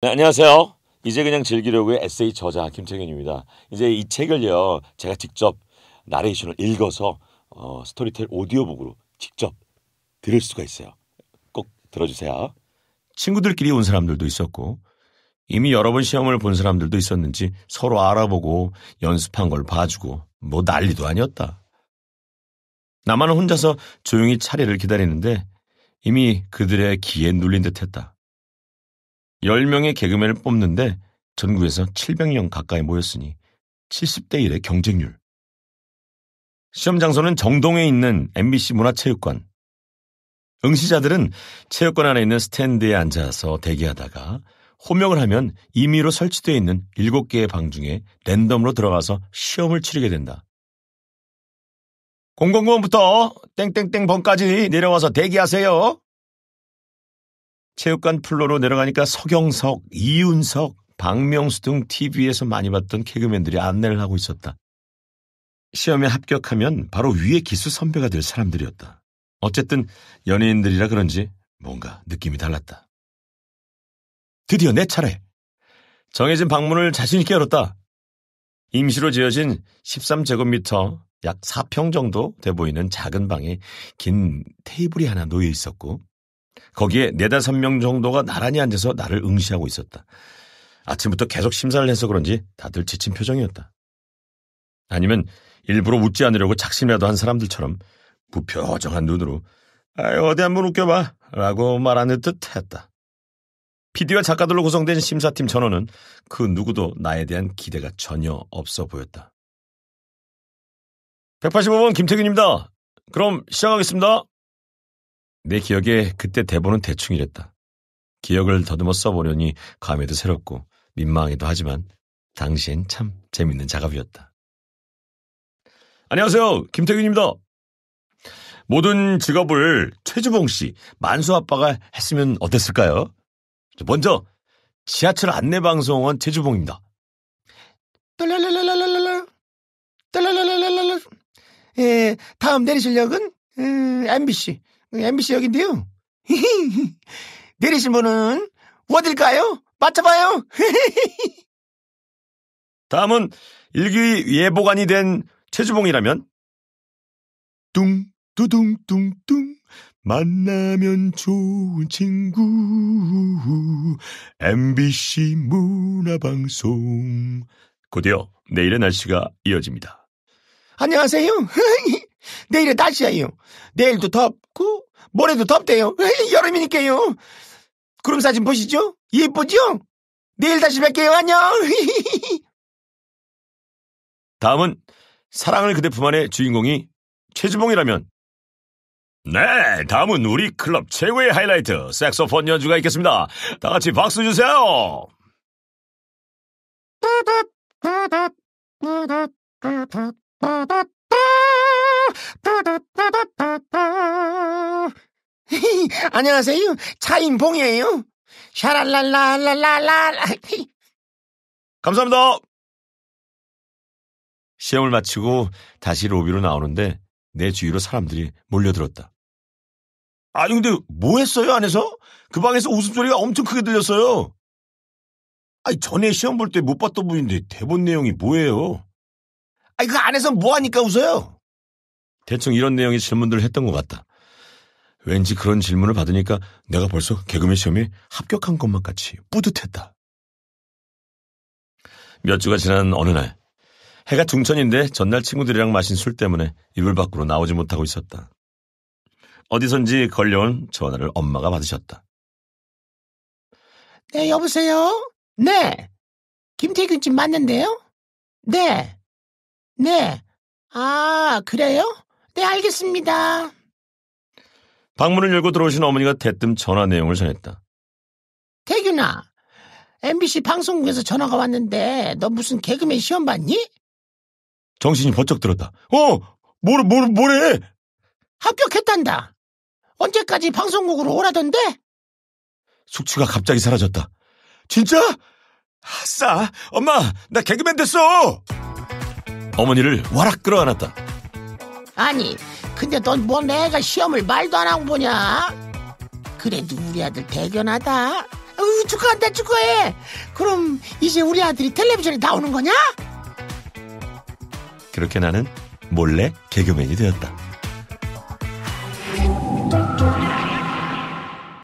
네, 안녕하세요. 이제 그냥 즐기려고의 에세이 저자 김태균입니다. 이제 이 책을요 제가 직접 나레이션을 읽어서 어, 스토리텔 오디오북으로 직접 들을 수가 있어요. 꼭 들어주세요. 친구들끼리 온 사람들도 있었고 이미 여러 번 시험을 본 사람들도 있었는지 서로 알아보고 연습한 걸 봐주고 뭐 난리도 아니었다. 나만 혼자서 조용히 차례를 기다리는데 이미 그들의 기에 눌린 듯했다. 10명의 개그맨을 뽑는데 전국에서 700명 가까이 모였으니 70대 1의 경쟁률. 시험 장소는 정동에 있는 MBC 문화체육관. 응시자들은 체육관 안에 있는 스탠드에 앉아서 대기하다가 호명을 하면 임의로 설치되어 있는 7개의 방 중에 랜덤으로 들어가서 시험을 치르게 된다. 009번부터 땡땡땡 번까지 내려와서 대기하세요. 체육관 플로로 내려가니까 서경석, 이윤석, 박명수 등 TV에서 많이 봤던 개그맨들이 안내를 하고 있었다. 시험에 합격하면 바로 위에 기수 선배가 될 사람들이었다. 어쨌든 연예인들이라 그런지 뭔가 느낌이 달랐다. 드디어 내 차례. 정해진 방문을 자신있게 열었다. 임시로 지어진 13제곱미터 약 4평 정도 돼 보이는 작은 방에 긴 테이블이 하나 놓여 있었고 거기에 네다섯 명 정도가 나란히 앉아서 나를 응시하고 있었다. 아침부터 계속 심사를 해서 그런지 다들 지친 표정이었다. 아니면 일부러 웃지 않으려고 작심이라도 한 사람들처럼 무표정한 눈으로 아, 어디 한번 웃겨봐 라고 말하는 듯 했다. PD와 작가들로 구성된 심사팀 전원은 그 누구도 나에 대한 기대가 전혀 없어 보였다. 185번 김태균입니다. 그럼 시작하겠습니다. 내 기억에 그때 대본은 대충 이랬다. 기억을 더듬어 써보려니 감회도 새롭고 민망하기도 하지만 당시엔 참 재밌는 작업이었다. 안녕하세요. 김태균입니다. 모든 직업을 최주봉 씨, 만수 아빠가 했으면 어땠을까요? 먼저 지하철 안내방송원 최주봉입니다. 똘랄랄랄랄랄랄 똘랄랄랄랄랄 예, 다음 내리실 역은 음, MBC MBC 역인데요. 내리신 분은 어딜까요? 맞춰봐요. 다음은 일기 예보관이 된 최주봉이라면 뚱 두둥뚱뚱 만나면 좋은 친구 MBC 문화방송 곧이어 내일의 날씨가 이어집니다. 안녕하세요. 내일의 날씨예요. 내일도 덥 좋고 모래도 덥대요. 여름이니까요. 구름 사진 보시죠? 예쁘죠? 내일 다시 뵐게요. 안녕. 다음은 사랑을 그대 품안에 주인공이 최주봉이라면 네, 다음은 우리 클럽 최고의 하이라이트 색소폰 연주가 있겠습니다. 다 같이 박수 주세요. 안녕하세요. 차인봉이에요. 샤랄랄랄랄랄라. 감사합니다. 시험을 마치고 다시 로비로 나오는데 내 주위로 사람들이 몰려들었다. 아니 근데 뭐 했어요 안에서? 그 방에서 웃음소리가 엄청 크게 들렸어요. 아니 전에 시험 볼 때 못 봤던 분인데 대본 내용이 뭐예요? 아니 그 안에서 뭐 하니까 웃어요? 대충 이런 내용의 질문들을 했던 것 같다. 왠지 그런 질문을 받으니까 내가 벌써 개그맨 시험에 합격한 것만 같이 뿌듯했다. 몇 주가 지난 어느 날, 해가 중천인데 전날 친구들이랑 마신 술 때문에 이불 밖으로 나오지 못하고 있었다. 어디선지 걸려온 전화를 엄마가 받으셨다. 네, 여보세요? 네. 김태균 집 맞는데요? 네. 네. 아, 그래요? 네, 알겠습니다. 방문을 열고 들어오신 어머니가 대뜸 전화 내용을 전했다. 태균아, MBC 방송국에서 전화가 왔는데 너 무슨 개그맨 시험 봤니? 정신이 번쩍 들었다. 어, 뭐래, 뭐래, 뭐래? 합격했단다. 언제까지 방송국으로 오라던데? 숙취가 갑자기 사라졌다. 진짜? 아싸! 엄마, 나 개그맨 됐어! 어머니를 와락 끌어안았다. 아니, 근데 넌 뭐 내가 시험을 말도 안 하고 보냐? 그래도 우리 아들 대견하다. 으, 어, 축하한다, 축하해. 그럼 이제 우리 아들이 텔레비전에 나오는 거냐? 그렇게 나는 몰래 개그맨이 되었다.